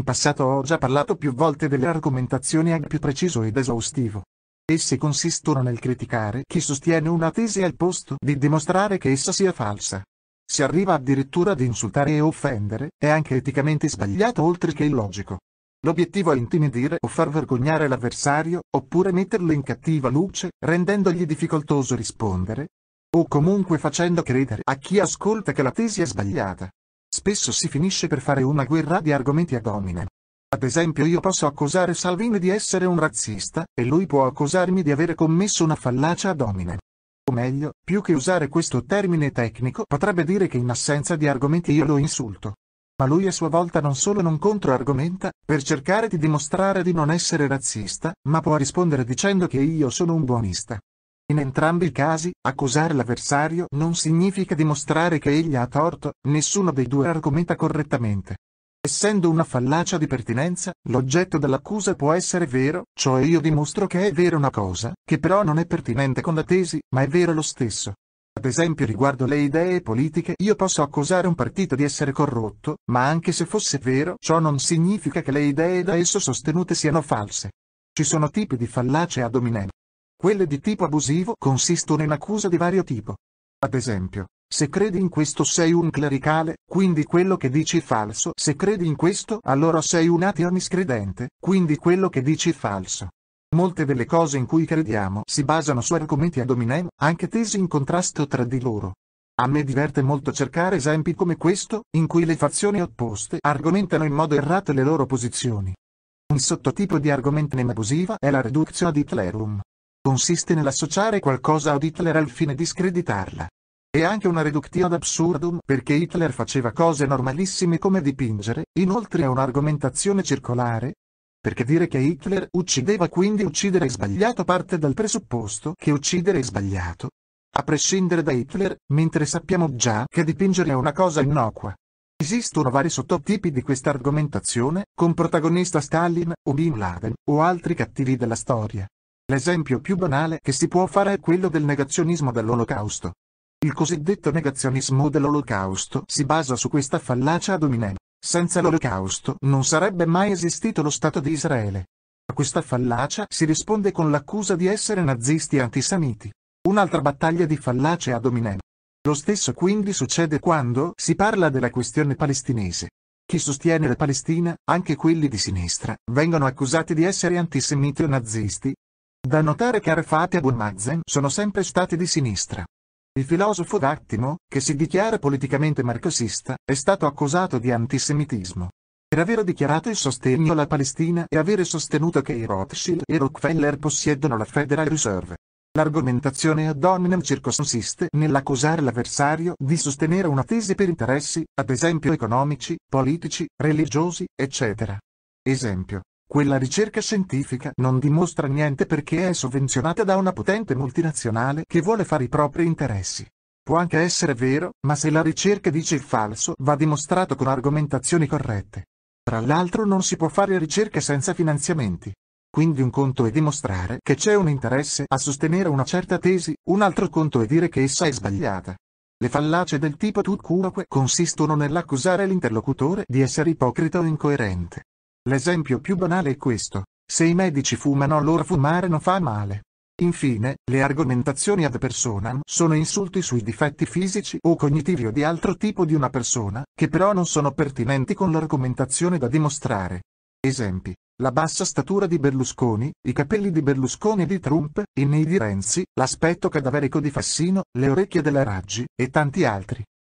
In passato ho già parlato più volte delle argomentazioni ag più preciso ed esaustivo. Esse consistono nel criticare chi sostiene una tesi al posto di dimostrare che essa sia falsa. Si arriva addirittura ad insultare e offendere, è anche eticamente sbagliato oltre che illogico. L'obiettivo è intimidire o far vergognare l'avversario, oppure metterlo in cattiva luce, rendendogli difficoltoso rispondere, o comunque facendo credere a chi ascolta che la tesi è sbagliata. Spesso si finisce per fare una guerra di argomenti a domine. Ad esempio io posso accusare Salvini di essere un razzista, e lui può accusarmi di avere commesso una fallacia a domine. O meglio, più che usare questo termine tecnico, potrebbe dire che in assenza di argomenti io lo insulto. Ma lui a sua volta non solo non controargomenta, per cercare di dimostrare di non essere razzista, ma può rispondere dicendo che io sono un buonista. In entrambi i casi, accusare l'avversario non significa dimostrare che egli ha torto, nessuno dei due argomenta correttamente. Essendo una fallacia di pertinenza, l'oggetto dell'accusa può essere vero, cioè io dimostro che è vera una cosa, che però non è pertinente con la tesi, ma è vero lo stesso. Ad esempio riguardo le idee politiche io posso accusare un partito di essere corrotto, ma anche se fosse vero ciò non significa che le idee da esso sostenute siano false. Ci sono tipi di fallace ad hominem. Quelle di tipo abusivo consistono in accuse di vario tipo. Ad esempio, se credi in questo sei un clericale, quindi quello che dici è falso. Se credi in questo, allora sei un ateo miscredente, quindi quello che dici è falso. Molte delle cose in cui crediamo si basano su argomenti ad hominem, anche tesi in contrasto tra di loro. A me diverte molto cercare esempi come questo, in cui le fazioni opposte argomentano in modo errato le loro posizioni. Un sottotipo di argomentazione abusiva è la reduzione di tlerum consiste nell'associare qualcosa ad Hitler al fine di screditarla. È anche una reductio ad absurdum perché Hitler faceva cose normalissime come dipingere, inoltre è un'argomentazione circolare, perché dire che Hitler uccideva quindi uccidere è sbagliato parte dal presupposto che uccidere è sbagliato. A prescindere da Hitler, mentre sappiamo già che dipingere è una cosa innocua. Esistono vari sottotipi di questa argomentazione, con protagonista Stalin, o Bin Laden, o altri cattivi della storia. L'esempio più banale che si può fare è quello del negazionismo dell'olocausto. Il cosiddetto negazionismo dell'olocausto si basa su questa fallacia dominante. Senza l'olocausto non sarebbe mai esistito lo Stato di Israele. A questa fallacia si risponde con l'accusa di essere nazisti e antisemiti. Un'altra battaglia di fallacia dominante. Lo stesso quindi succede quando si parla della questione palestinese. Chi sostiene la Palestina, anche quelli di sinistra, vengono accusati di essere antisemiti o nazisti, da notare che Arafat e Abu Mazen sono sempre stati di sinistra. Il filosofo Dattimo, che si dichiara politicamente marxista, è stato accusato di antisemitismo. Per aver dichiarato il sostegno alla Palestina e avere sostenuto che i Rothschild e Rockefeller possiedono la Federal Reserve. L'argomentazione ad hominem circosiste nell'accusare l'avversario di sostenere una tesi per interessi, ad esempio economici, politici, religiosi, eccetera. Esempio. Quella ricerca scientifica non dimostra niente perché è sovvenzionata da una potente multinazionale che vuole fare i propri interessi. Può anche essere vero, ma se la ricerca dice il falso, va dimostrato con argomentazioni corrette. Tra l'altro non si può fare ricerca senza finanziamenti. Quindi un conto è dimostrare che c'è un interesse a sostenere una certa tesi, un altro conto è dire che essa è sbagliata. Le fallacie del tipo tutcuroque consistono nell'accusare l'interlocutore di essere ipocrita o incoerente. L'esempio più banale è questo. Se i medici fumano allora fumare non fa male. Infine, le argomentazioni ad personam sono insulti sui difetti fisici o cognitivi o di altro tipo di una persona, che però non sono pertinenti con l'argomentazione da dimostrare. Esempi. La bassa statura di Berlusconi, i capelli di Berlusconi e di Trump, i nei di Renzi, l'aspetto cadaverico di Fassino, le orecchie della Raggi, e tanti altri.